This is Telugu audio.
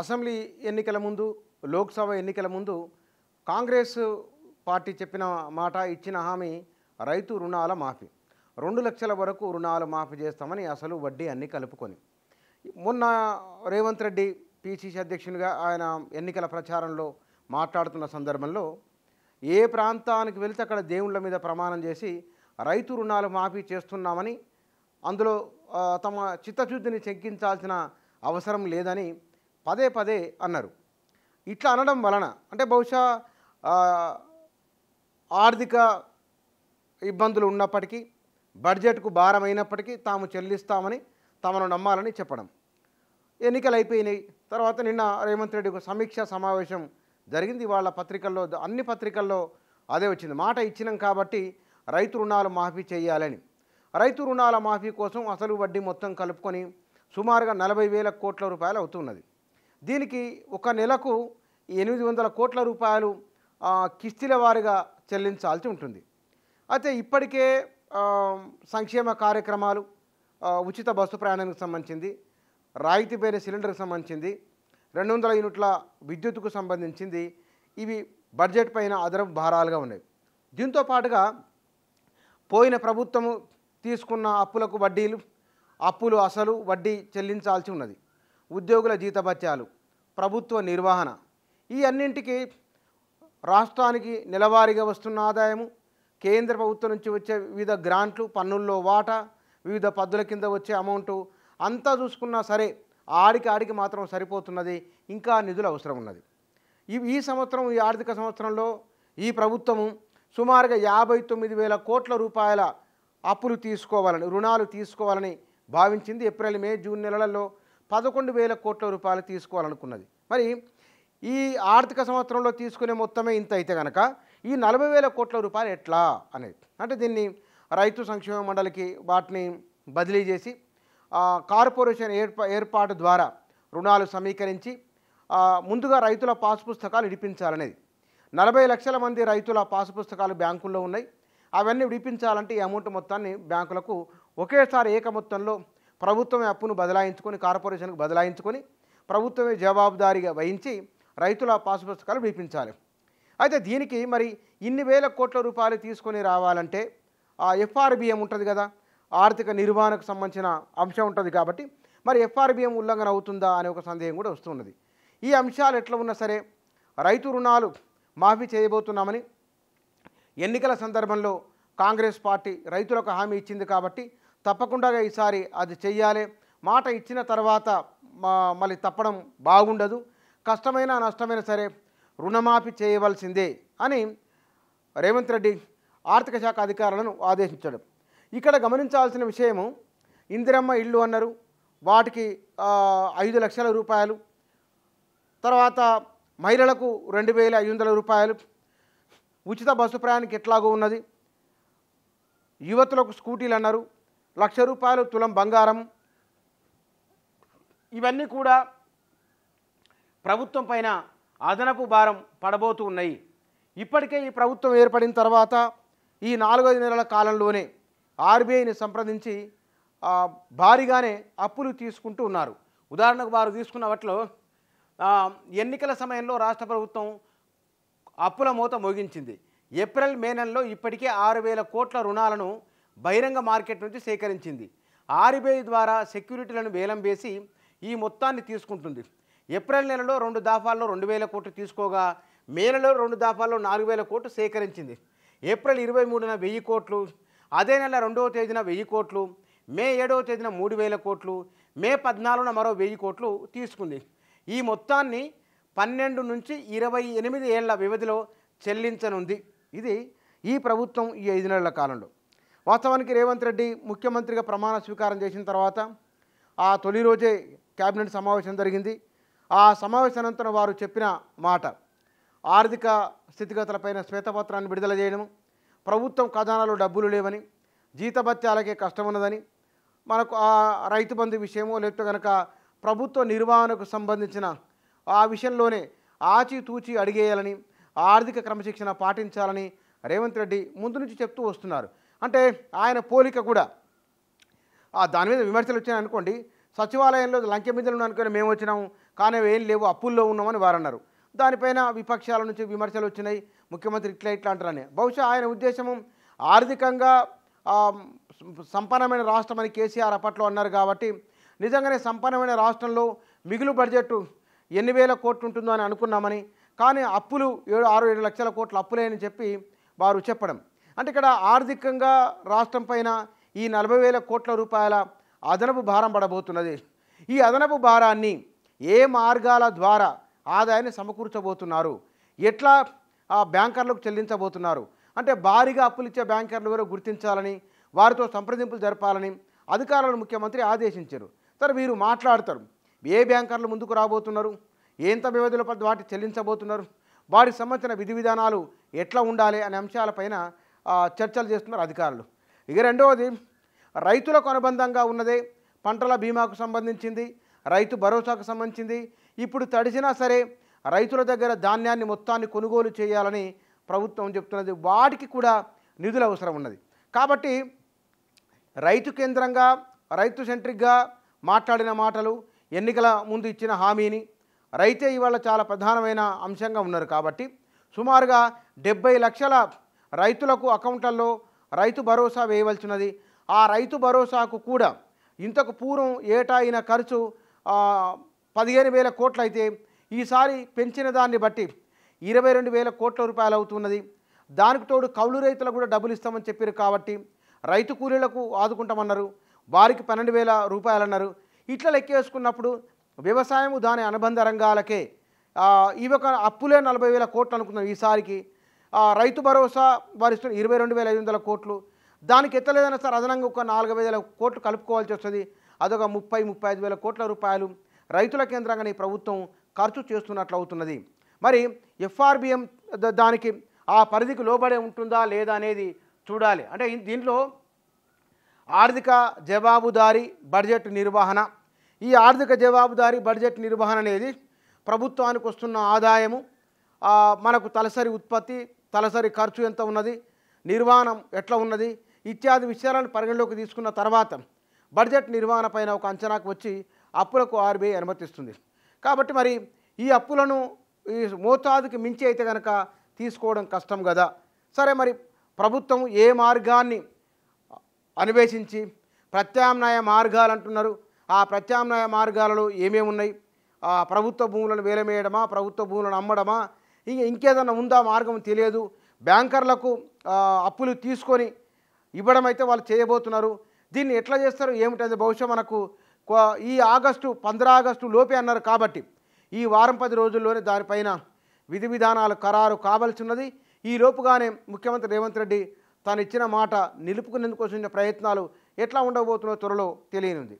అసెంబ్లీ ఎన్నికల ముందు లోక్సభ ఎన్నికల ముందు కాంగ్రెస్ పార్టీ చెప్పిన మాట ఇచ్చిన హామీ రైతు రుణాల మాఫీ రెండు లక్షల వరకు రుణాలు మాఫీ చేస్తామని అసలు వడ్డీ అన్నీ కలుపుకొని మొన్న రేవంత్ రెడ్డి పిసిసి అధ్యక్షునిగా ఆయన ఎన్నికల ప్రచారంలో మాట్లాడుతున్న సందర్భంలో ఏ ప్రాంతానికి వెళితే అక్కడ దేవుళ్ళ మీద ప్రమాణం చేసి రైతు రుణాలు మాఫీ చేస్తున్నామని అందులో తమ చిత్తశుద్ధిని చెక్కించాల్సిన అవసరం లేదని పదే పదే అన్నారు ఇట్లా అనడం వలన అంటే బహుశా ఆర్థిక ఇబ్బందులు ఉన్నప్పటికీ బడ్జెట్కు భారమైనప్పటికీ తాము చెల్లిస్తామని తమను నమ్మాలని చెప్పడం ఎన్నికలు అయిపోయినాయి తర్వాత నిన్న రేవంత్ రెడ్డి సమీక్ష సమావేశం జరిగింది వాళ్ళ పత్రికల్లో అన్ని పత్రికల్లో అదే వచ్చింది మాట ఇచ్చినాం కాబట్టి రైతు రుణాలు మాఫీ చేయాలని రైతు రుణాల మాఫీ కోసం అసలు వడ్డీ మొత్తం కలుపుకొని సుమారుగా నలభై వేల కోట్ల రూపాయలు అవుతున్నది దీనికి ఒక నెలకు ఎనిమిది వందల కోట్ల రూపాయలు కిస్తీల వారిగా చెల్లించాల్సి ఉంటుంది అయితే ఇప్పటికే సంక్షేమ కార్యక్రమాలు ఉచిత బస్సు ప్రయాణానికి సంబంధించింది రాయితీ పైన సిలిండర్కి సంబంధించింది రెండు వందల యూనిట్ల విద్యుత్కు సంబంధించింది ఇవి బడ్జెట్ పైన అదనపు భారాలుగా ఉన్నాయి దీంతో పాటుగా పోయిన ప్రభుత్వము తీసుకున్న అప్పులకు వడ్డీలు అప్పులు అసలు వడ్డీ చెల్లించాల్సి ఉన్నది ఉద్యోగుల జీతభత్యాలు ప్రభుత్వ నిర్వహణ ఈ అన్నింటికి రాష్ట్రానికి నెలవారీగా వస్తున్న ఆదాయము కేంద్ర ప్రభుత్వం నుంచి వచ్చే వివిధ గ్రాంట్లు పన్నుల్లో వాటా వివిధ పద్దుల కింద వచ్చే అమౌంట్ అంతా చూసుకున్నా సరే ఆడికి ఆడికి మాత్రం సరిపోతున్నది ఇంకా నిధులు అవసరం ఉన్నది ఈ ఈ సంవత్సరం ఈ ఆర్థిక సంవత్సరంలో ఈ ప్రభుత్వము సుమారుగా యాభై తొమ్మిది వేల కోట్ల రూపాయల అప్పులు తీసుకోవాలని రుణాలు తీసుకోవాలని భావించింది ఏప్రిల్ మే జూన్ నెలలలో పదకొండు వేల కోట్ల రూపాయలు తీసుకోవాలనుకున్నది మరి ఈ ఆర్థిక సంవత్సరంలో తీసుకునే మొత్తమే ఇంత అయితే కనుక ఈ నలభై వేల కోట్ల రూపాయలు ఎట్లా అనేది అంటే దీన్ని రైతు సంక్షేమ మండలికి వాటిని బదిలీ చేసి కార్పొరేషన్ ఏర్పా ఏర్పాటు ద్వారా రుణాలు సమీకరించి ముందుగా రైతుల పాస్ పుస్తకాలు ఇడిపించాలనేది నలభై లక్షల మంది రైతుల పాస్ పుస్తకాలు బ్యాంకుల్లో ఉన్నాయి అవన్నీ విడిపించాలంటే ఈ అమౌంట్ మొత్తాన్ని బ్యాంకులకు ఒకేసారి ఏక మొత్తంలో ప్రభుత్వమే అప్పును బదలాయించుకొని కార్పొరేషన్కు బదలాయించుకొని ప్రభుత్వమే జవాబుదారీగా వహించి రైతుల పాసుపుస్తకాలు పుస్తకాలు విడిపించాలి అయితే దీనికి మరి ఇన్ని వేల కోట్ల రూపాయలు తీసుకొని రావాలంటే ఆ ఎఫ్ఆర్బిఎం ఉంటుంది కదా ఆర్థిక నిర్వహణకు సంబంధించిన అంశం ఉంటుంది కాబట్టి మరి ఎఫ్ఆర్బిఎం ఉల్లంఘన అవుతుందా అనే ఒక సందేహం కూడా వస్తున్నది ఈ అంశాలు ఎట్లా ఉన్నా సరే రైతు రుణాలు మాఫీ చేయబోతున్నామని ఎన్నికల సందర్భంలో కాంగ్రెస్ పార్టీ రైతులకు హామీ ఇచ్చింది కాబట్టి తప్పకుండా ఈసారి అది చెయ్యాలి మాట ఇచ్చిన తర్వాత మళ్ళీ తప్పడం బాగుండదు కష్టమైనా నష్టమైన సరే రుణమాఫీ చేయవలసిందే అని రేవంత్ రెడ్డి ఆర్థిక శాఖ అధికారులను ఆదేశించాడు ఇక్కడ గమనించాల్సిన విషయము ఇందిరమ్మ ఇళ్ళు అన్నారు వాటికి ఐదు లక్షల రూపాయలు తర్వాత మహిళలకు రెండు వేల ఐదు వందల రూపాయలు ఉచిత బస్సు ప్రయాణికి ఎట్లాగో ఉన్నది యువతులకు స్కూటీలు అన్నారు లక్ష రూపాయలు తులం బంగారం ఇవన్నీ కూడా ప్రభుత్వం పైన అదనపు భారం పడబోతూ ఉన్నాయి ఇప్పటికే ఈ ప్రభుత్వం ఏర్పడిన తర్వాత ఈ నాలుగైదు నెలల కాలంలోనే ఆర్బీఐని సంప్రదించి భారీగానే అప్పులు తీసుకుంటూ ఉన్నారు ఉదాహరణకు వారు తీసుకున్న వాటిలో ఎన్నికల సమయంలో రాష్ట్ర ప్రభుత్వం అప్పుల మూత మోగించింది ఏప్రిల్ మే నెలలో ఇప్పటికే ఆరు వేల కోట్ల రుణాలను బహిరంగ మార్కెట్ నుంచి సేకరించింది ఆర్బీఐ ద్వారా సెక్యూరిటీలను వేలం వేసి ఈ మొత్తాన్ని తీసుకుంటుంది ఏప్రిల్ నెలలో రెండు దాఫాల్లో రెండు వేల కోట్లు తీసుకోగా మే నెలలో రెండు దాఫాల్లో నాలుగు వేల కోట్లు సేకరించింది ఏప్రిల్ ఇరవై మూడున వెయ్యి కోట్లు అదే నెల రెండవ తేదీన వెయ్యి కోట్లు మే ఏడవ తేదీన మూడు వేల కోట్లు మే పద్నాలుగున మరో వెయ్యి కోట్లు తీసుకుంది ఈ మొత్తాన్ని పన్నెండు నుంచి ఇరవై ఎనిమిది ఏళ్ల వ్యవధిలో చెల్లించనుంది ఇది ఈ ప్రభుత్వం ఈ ఐదు నెలల కాలంలో వాస్తవానికి రేవంత్ రెడ్డి ముఖ్యమంత్రిగా ప్రమాణ స్వీకారం చేసిన తర్వాత ఆ తొలి రోజే కేబినెట్ సమావేశం జరిగింది ఆ సమావేశానంతరం వారు చెప్పిన మాట ఆర్థిక స్థితిగతులపైన శ్వేతపత్రాన్ని విడుదల చేయడం ప్రభుత్వం ఖజానాలో డబ్బులు లేవని జీతభత్యాలకే కష్టం ఉన్నదని మనకు ఆ రైతు బంధు విషయమో లేకపోతే కనుక ప్రభుత్వ నిర్వహణకు సంబంధించిన ఆ విషయంలోనే ఆచితూచి అడిగేయాలని ఆర్థిక క్రమశిక్షణ పాటించాలని రేవంత్ రెడ్డి ముందు నుంచి చెప్తూ వస్తున్నారు అంటే ఆయన పోలిక కూడా దాని మీద విమర్శలు వచ్చాయి అనుకోండి సచివాలయంలో లంకె బిందులు అనుకుని మేము వచ్చినాము కానీ ఏం లేవు అప్పుల్లో ఉన్నామని వారు అన్నారు దానిపైన విపక్షాల నుంచి విమర్శలు వచ్చినాయి ముఖ్యమంత్రి ఇట్లా ఇట్లా అంటారని బహుశా ఆయన ఉద్దేశము ఆర్థికంగా సంపన్నమైన రాష్ట్రం అని కేసీఆర్ అప్పట్లో అన్నారు కాబట్టి నిజంగానే సంపన్నమైన రాష్ట్రంలో మిగులు బడ్జెట్ ఎన్ని వేల కోట్లు ఉంటుందో అని అనుకున్నామని కానీ అప్పులు ఏడు ఆరు ఏడు లక్షల కోట్లు అప్పులేని చెప్పి వారు చెప్పడం అంటే ఇక్కడ ఆర్థికంగా రాష్ట్రం పైన ఈ నలభై వేల కోట్ల రూపాయల అదనపు భారం పడబోతున్నది ఈ అదనపు భారాన్ని ఏ మార్గాల ద్వారా ఆదాయాన్ని సమకూర్చబోతున్నారు ఎట్లా ఆ బ్యాంకర్లకు చెల్లించబోతున్నారు అంటే భారీగా అప్పులిచ్చే బ్యాంకర్లు ఎవరో గుర్తించాలని వారితో సంప్రదింపులు జరపాలని అధికారులను ముఖ్యమంత్రి ఆదేశించారు సరే వీరు మాట్లాడతారు ఏ బ్యాంకర్లు ముందుకు రాబోతున్నారు ఎంత వ్యవధిలో వాటి చెల్లించబోతున్నారు వారికి సంబంధించిన విధి విధానాలు ఎట్లా ఉండాలి అనే అంశాలపైన చర్చలు చేస్తున్నారు అధికారులు ఇక రెండవది రైతులకు అనుబంధంగా ఉన్నదే పంటల బీమాకు సంబంధించింది రైతు భరోసాకు సంబంధించింది ఇప్పుడు తడిసినా సరే రైతుల దగ్గర ధాన్యాన్ని మొత్తాన్ని కొనుగోలు చేయాలని ప్రభుత్వం చెప్తున్నది వాటికి కూడా నిధులు అవసరం ఉన్నది కాబట్టి రైతు కేంద్రంగా రైతు సెంట్రిక్గా మాట్లాడిన మాటలు ఎన్నికల ముందు ఇచ్చిన హామీని రైతే ఇవాళ చాలా ప్రధానమైన అంశంగా ఉన్నారు కాబట్టి సుమారుగా డెబ్బై లక్షల రైతులకు అకౌంట్లలో రైతు భరోసా వేయవలసినది ఆ రైతు భరోసాకు కూడా ఇంతకు పూర్వం ఏటా అయిన ఖర్చు పదిహేను వేల కోట్లయితే ఈసారి పెంచిన దాన్ని బట్టి ఇరవై రెండు వేల కోట్ల రూపాయలు అవుతున్నది దానికి తోడు కౌలు రైతులకు కూడా డబ్బులు ఇస్తామని చెప్పారు కాబట్టి రైతు కూలీలకు ఆదుకుంటామన్నారు వారికి పన్నెండు వేల రూపాయలు అన్నారు ఇట్లా లెక్కేసుకున్నప్పుడు వ్యవసాయం దాని అనుబంధ రంగాలకే ఈ యొక్క అప్పులే నలభై వేల కోట్లు అనుకున్నాం ఈసారికి రైతు భరోసా వారి ఇస్తున్న ఇరవై రెండు వేల ఐదు వందల కోట్లు దానికి ఎత్తలేదన్నా సార్ అదనంగా ఒక నాలుగు వేల కోట్లు కలుపుకోవాల్సి వస్తుంది అదొక ముప్పై ముప్పై ఐదు వేల కోట్ల రూపాయలు రైతుల కేంద్రంగా ఈ ప్రభుత్వం ఖర్చు చేస్తున్నట్లు అవుతున్నది మరి ఎఫ్ఆర్బిఎం దానికి ఆ పరిధికి లోబడే ఉంటుందా లేదా అనేది చూడాలి అంటే దీంట్లో ఆర్థిక జవాబుదారీ బడ్జెట్ నిర్వహణ ఈ ఆర్థిక జవాబుదారీ బడ్జెట్ నిర్వహణ అనేది ప్రభుత్వానికి వస్తున్న ఆదాయము మనకు తలసరి ఉత్పత్తి తలసరి ఖర్చు ఎంత ఉన్నది నిర్వహణం ఎట్లా ఉన్నది ఇత్యాది విషయాలను పరిగణలోకి తీసుకున్న తర్వాత బడ్జెట్ నిర్వహణ పైన ఒక అంచనాకు వచ్చి అప్పులకు ఆర్బీఐ అనుమతిస్తుంది కాబట్టి మరి ఈ అప్పులను ఈ మోతాదుకి మించి అయితే కనుక తీసుకోవడం కష్టం కదా సరే మరి ప్రభుత్వం ఏ మార్గాన్ని అన్వేషించి ప్రత్యామ్నాయ మార్గాలు అంటున్నారు ఆ ప్రత్యామ్నాయ మార్గాలలో ఏమేమి ఉన్నాయి ప్రభుత్వ భూములను వేలమేయడమా ప్రభుత్వ భూములను అమ్మడమా ఇక ఇంకేదన్నా ఉందా మార్గం తెలియదు బ్యాంకర్లకు అప్పులు తీసుకొని ఇవ్వడం అయితే వాళ్ళు చేయబోతున్నారు దీన్ని ఎట్లా చేస్తారు ఏమిటనేది బహుశా మనకు ఈ ఆగస్టు పంద్ర ఆగస్టు లోపే అన్నారు కాబట్టి ఈ వారం పది రోజుల్లోనే దానిపైన విధి విధానాలు ఖరారు కావాల్సినది ఈ లోపుగానే ముఖ్యమంత్రి రేవంత్ రెడ్డి తాను ఇచ్చిన మాట నిలుపుకునేందుకు వచ్చిన ప్రయత్నాలు ఎట్లా ఉండబోతున్నో త్వరలో తెలియనుంది